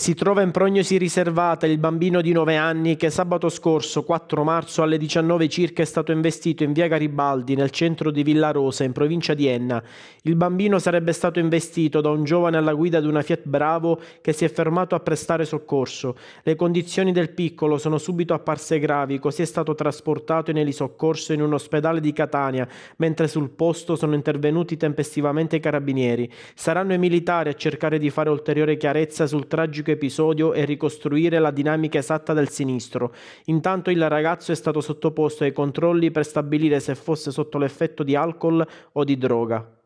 Si trova in prognosi riservata il bambino di 9 anni che sabato scorso, 4 marzo, alle 19 circa è stato investito in via Garibaldi, nel centro di Villa Rosa, in provincia di Enna. Il bambino sarebbe stato investito da un giovane alla guida di una Fiat Bravo che si è fermato a prestare soccorso. Le condizioni del piccolo sono subito apparse gravi, così è stato trasportato in elisoccorso in un ospedale di Catania, mentre sul posto sono intervenuti tempestivamente i carabinieri. Saranno i militari a cercare di fare ulteriore chiarezza sul tragico specifico episodio e ricostruire la dinamica esatta del sinistro. Intanto il ragazzo è stato sottoposto ai controlli per stabilire se fosse sotto l'effetto di alcol o di droga.